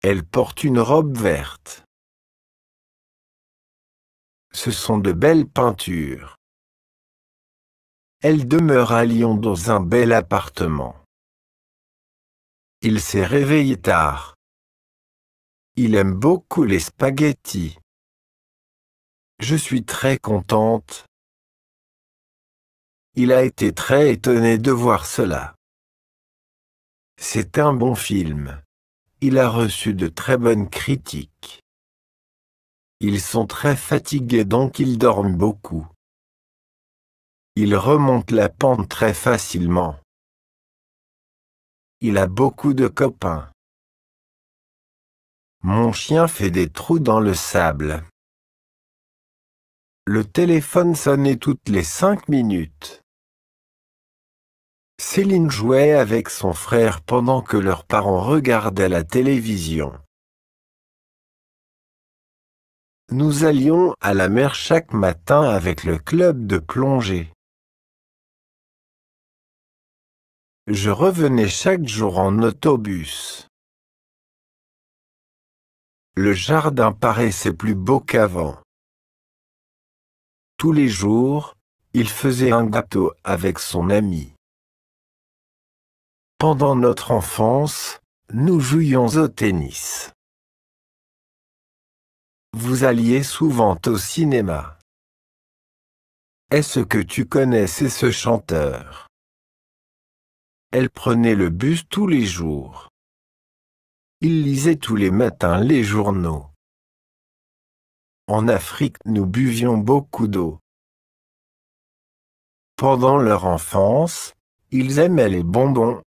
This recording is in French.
Elle porte une robe verte. Ce sont de belles peintures. Elle demeure à Lyon dans un bel appartement. Il s'est réveillé tard. Il aime beaucoup les spaghettis. Je suis très contente. Il a été très étonné de voir cela. C'est un bon film. Il a reçu de très bonnes critiques. Ils sont très fatigués donc ils dorment beaucoup. Il remonte la pente très facilement. Il a beaucoup de copains. Mon chien fait des trous dans le sable. Le téléphone sonnait toutes les cinq minutes. Céline jouait avec son frère pendant que leurs parents regardaient la télévision. Nous allions à la mer chaque matin avec le club de plongée. Je revenais chaque jour en autobus. Le jardin paraissait plus beau qu'avant. Tous les jours, il faisait un gâteau avec son ami. Pendant notre enfance, nous jouions au tennis. Vous alliez souvent au cinéma. Est-ce que tu connaissais ce chanteur Elle prenait le bus tous les jours. Il lisait tous les matins les journaux. En Afrique, nous buvions beaucoup d'eau. Pendant leur enfance, ils aimaient les bonbons.